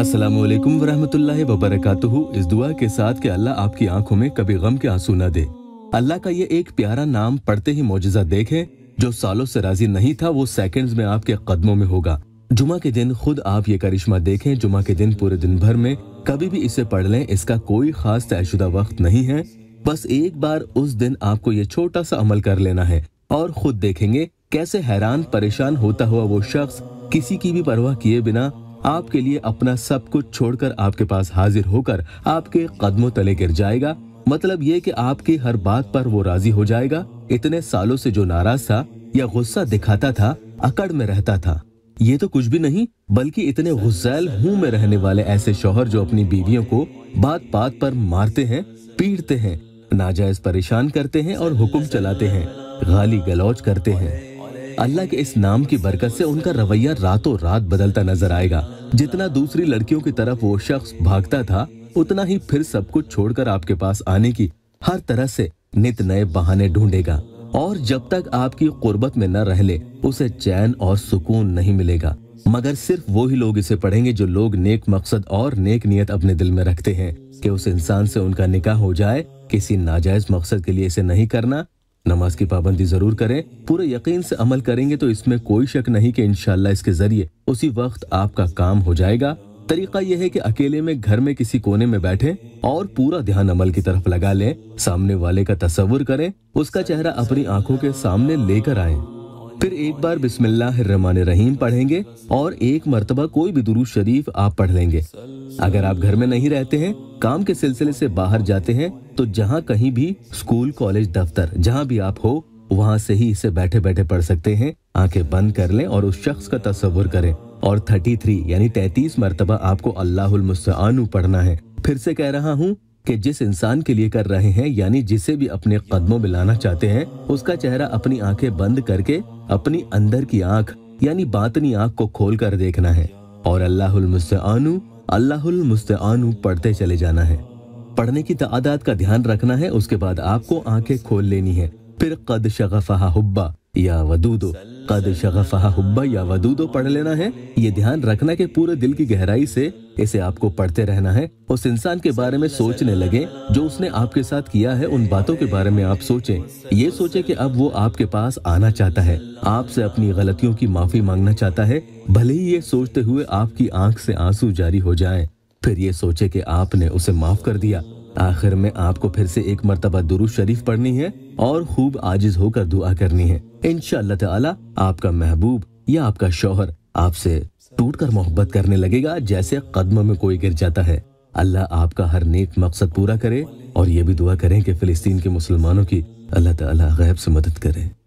अस्सलाम वालेकुम वरहमतुल्लाहि वबरकातुहू इस दुआ के साथ के अल्लाह आपकी आंखों में कभी गम के आंसू न दे अल्लाह का ये एक प्यारा नाम पढ़ते ही मुआजा देखे जो सालों से राजी नहीं था वो सेकेंड में आपके कदमों में होगा जुमा के दिन खुद आप ये करिश्मा देखें जुमा के दिन पूरे दिन भर में कभी भी इसे पढ़ लें इसका कोई खास तयशुदा वक्त नहीं है बस एक बार उस दिन आपको ये छोटा सा अमल कर लेना है और खुद देखेंगे कैसे हैरान परेशान होता हुआ वो शख्स किसी की भी परवाह किए बिना आपके लिए अपना सब कुछ छोड़कर आपके पास हाजिर होकर आपके कदमों तले गिर जाएगा मतलब ये कि आपकी हर बात पर वो राजी हो जाएगा इतने सालों से जो नाराज था या गुस्सा दिखाता था अकड़ में रहता था ये तो कुछ भी नहीं बल्कि इतने गुस्सैल हूँ में रहने वाले ऐसे शोहर जो अपनी बीवियों को बात बात पर मारते हैं पीटते हैं नाजायज परेशान करते हैं और हुक्म चलाते हैं गाली गलौज करते हैं अल्लाह के इस नाम की बरकत से उनका रवैया रातों रात बदलता नजर आएगा जितना दूसरी लड़कियों की तरफ वो शख्स भागता था उतना ही फिर सब कुछ छोड़कर आपके पास आने की हर तरह से नित नए बहाने ढूंढेगा और जब तक आपकी कुर्बत में न रह ले उसे चैन और सुकून नहीं मिलेगा मगर सिर्फ वो ही लोग इसे पढ़ेंगे जो लोग नेक मकसद और नेक नियत अपने दिल में रखते हैं कि उस इंसान से उनका निकाह हो जाए किसी नाजायज मकसद के लिए इसे नहीं करना नमाज की पाबंदी जरूर करें पूरे यकीन से अमल करेंगे तो इसमें कोई शक नहीं कि इनशाला इसके जरिए उसी वक्त आपका काम हो जाएगा तरीका यह है कि अकेले में घर में किसी कोने में बैठे और पूरा ध्यान अमल की तरफ लगा लें सामने वाले का तस्वुर करें उसका चेहरा अपनी आंखों के सामने लेकर आए फिर एक बार बिस्मिल्लामान रहीम पढ़ेंगे और एक मरतबा कोई भी दुरूद शरीफ आप पढ़ लेंगे अगर आप घर में नहीं रहते हैं काम के सिलसिले से बाहर जाते हैं तो जहाँ कहीं भी स्कूल कॉलेज दफ्तर जहाँ भी आप हो वहाँ से ही इसे बैठे बैठे पढ़ सकते हैं आंखें बंद कर लें और उस शख्स का तस्वुर करें और 33 यानी 33 मरतबा आपको अल्लाहुलमुस्तानु पढ़ना है फिर से कह रहा हूँ कि जिस इंसान के लिए कर रहे हैं यानी जिसे भी अपने कदमों में लाना चाहते हैं उसका चेहरा अपनी आंखें बंद करके अपनी अंदर की आंख यानी बातनी आंख को खोल कर देखना है और अल्लाहुल मुस्तानु अल्लाहुल मुस्तानु पढ़ते चले जाना है पढ़ने की तादाद का ध्यान रखना है उसके बाद आपको आंखें खोल लेनी है फिर कद शगफहा हुब्बा या वदूदो कद शगफहा हुब्बा या वदूदो पढ़ लेना है ये ध्यान रखना कि पूरे दिल की गहराई से इसे आपको पढ़ते रहना है उस इंसान के बारे में सोचने लगे जो उसने आपके साथ किया है उन बातों के बारे में आप सोचें ये सोचें कि अब वो आपके पास आना चाहता है आपसे अपनी गलतियों की माफी मांगना चाहता है भले ही ये सोचते हुए आपकी आंख से आंसू जारी हो जाए फिर ये सोचे कि आपने उसे माफ कर दिया आखिर में आपको फिर से एक मरतबा दुरुज शरीफ पढ़नी है और खूब आजिज होकर दुआ करनी है इन ताला आपका महबूब या आपका शोहर आपसे टूटकर मोहब्बत करने लगेगा जैसे कदम में कोई गिर जाता है अल्लाह आपका हर नेक मकसद पूरा करे और ये भी दुआ करें कि फिलिस्तीन के मुसलमानों की अल्लाह तैब गैब से मदद करे